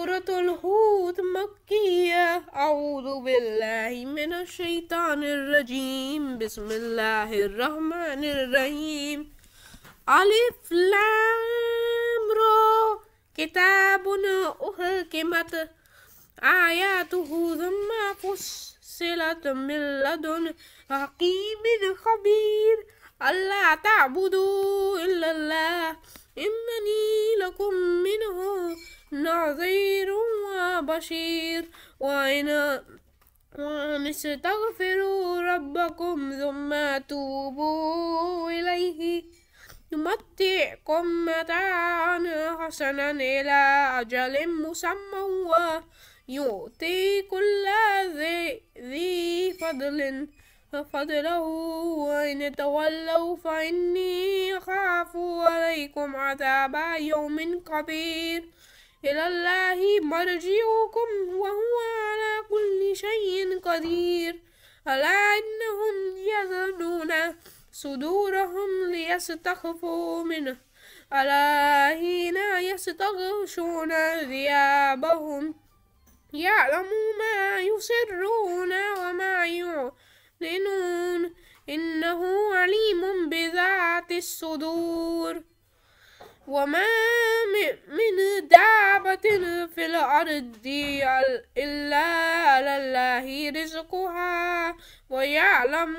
سورة الهود مكية أعوذ بالله من الشيطان الرجيم بسم الله الرحمن الرحيم ألف لام را كتاب أحكمت آياته ثم فصلت من لدن حكيم خبير ألا تعبدوا إلا الله إنني لكم منه نظير بشير وعنا وأن استغفروا ربكم ثم توبوا إليه يمتعكم متاعا حسنا إلى أجل مسمى ويؤتي كل ذي فضل فضله وإن تولوا فإني أخاف عليكم عذاب يوم كبير إلى الله مرجعكم وهو على كل شيء قدير ألا إنهم يذنون صدورهم ليستخفوا منه ألا حين يستغشون ثيابهم يعلم ما يسرون وما يعلنون إنه عليم بذات الصدور وما من دابة في الأرض إلا على الله رزقها ويعلم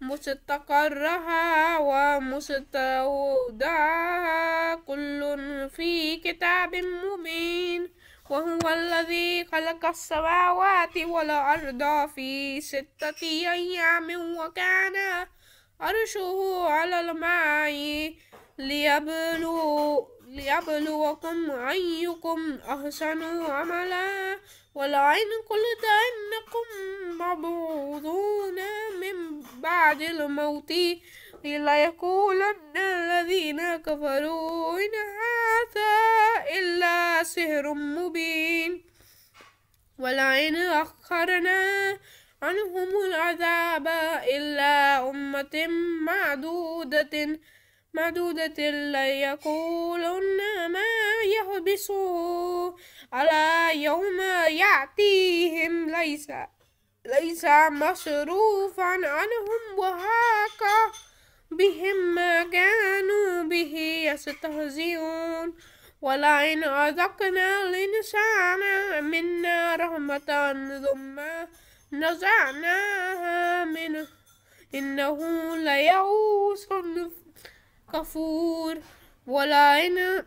مستقرها ومستودعها كل في كتاب مبين وهو الذي خلق السماوات والأرض في ستة أيام وكان عرشه على الماء ليبلو ليبلوكم أيكم أحسن عملا ولئن قلت أنكم مبعوثون من بعد الموت ليقولن الذين كفروا إن هذا إلا سحر مبين ولئن أخرنا عنهم العذاب إلا أمة معدودة معدودة يقولون ما يحبسه على يوم يأتيهم ليس ليس مصروفا عنهم وهاك بهم ما كانوا به يستهزئون ولئن أذقنا الإنسان منا رحمة ثم نزعناها منه إنه ليعوس كفور ولا إن